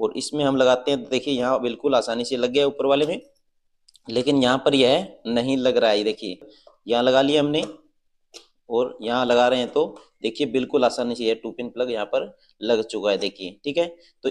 और इसमें हम लगाते हैं तो देखिए यहाँ बिल्कुल आसानी से लग गया ऊपर वाले में लेकिन यहाँ पर यह नहीं लग रहा है देखिए यहाँ लगा लिया हमने और यहाँ लगा रहे हैं तो देखिए बिल्कुल आसानी से यह टू पिन प्लग यहाँ पर लग चुका है देखिए ठीक है तो